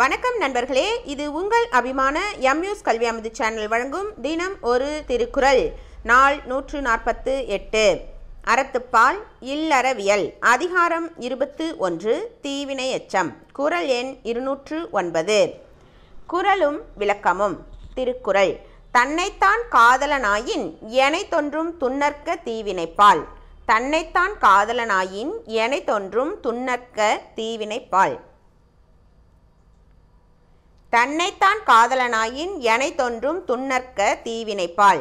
வணக்கம் நண்பர்களே இது உங்கள் அபிமான எம்யூஸ் கல்வி அமைதி சேனல் வழங்கும் தினம் ஒரு திருக்குறள் நாள் நூற்று நாற்பத்து எட்டு அறத்துப்பால் இல்லறவியல் அதிகாரம் இருபத்து ஒன்று தீவினை எச்சம் குரல் எண் இருநூற்று ஒன்பது குரலும் விளக்கமும் திருக்குறள் தன்னைத்தான் காதலனாயின் எனை தொன்றும் துன்னற்க தீவினைப்பால் தன்னைத்தான் காதலனாயின் எனை தொன்றும் துன்னற்க தீவினைப்பால் தன்னைத்தான் காதலனாயின் எனை தொன்றும் துன்னர்க்க தீவினைப்பாள்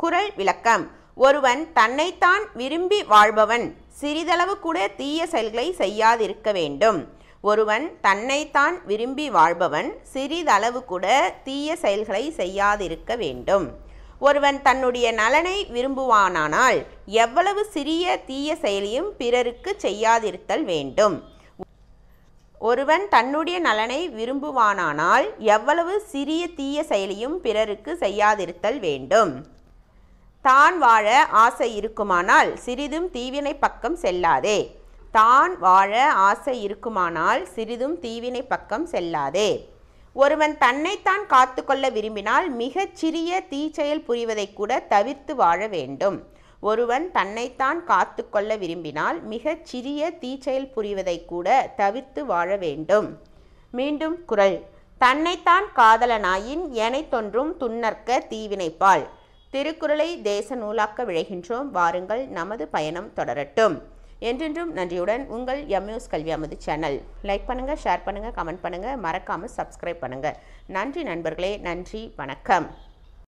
குரல் விளக்கம் ஒருவன் தன்னைத்தான் விரும்பி வாழ்பவன் சிறிதளவு கூட தீய செயல்களை செய்யாதிருக்க வேண்டும் ஒருவன் தன்னைத்தான் விரும்பி வாழ்பவன் சிறிதளவு கூட தீய செயல்களை செய்யாதிருக்க வேண்டும் ஒருவன் தன்னுடைய நலனை விரும்புவானானால் எவ்வளவு சிறிய தீய செயலையும் பிறருக்கு செய்யாதிருத்தல் வேண்டும் ஒருவன் தன்னுடைய நலனை விரும்புவானானால் எவ்வளவு சிறிய தீய செயலையும் பிறருக்கு செய்யாதிருத்தல் வேண்டும் தான் வாழ ஆசை இருக்குமானால் சிறிதும் தீவினை பக்கம் செல்லாதே தான் வாழ ஆசை இருக்குமானால் சிறிதும் தீவினை பக்கம் செல்லாதே ஒருவன் தன்னைத்தான் காத்து கொள்ள விரும்பினால் மிகச் சிறிய தீச்செயல் புரிவதை கூட தவிர்த்து வாழ வேண்டும் ஒருவன் தன்னைத்தான் காத்து கொள்ள விரும்பினால் மிகச் சிறிய தீச்செயல் புரிவதை கூட தவிர்த்து வாழ வேண்டும் மீண்டும் குரல் தன்னைத்தான் காதலனாயின் தொன்றும் துன்னர்க்க தீவினைப்பால் திருக்குறளை தேச நூலாக்க விழைகின்றோம் வாருங்கள் நமது பயணம் தொடரட்டும் என்றென்றும் நன்றியுடன் உங்கள் எம்யூஸ் கல்வி அமது சேனல் லைக் பண்ணுங்கள் ஷேர் பண்ணுங்கள் கமெண்ட் பண்ணுங்கள் மறக்காமல் சப்ஸ்கிரைப் பண்ணுங்கள் நன்றி நண்பர்களே நன்றி வணக்கம்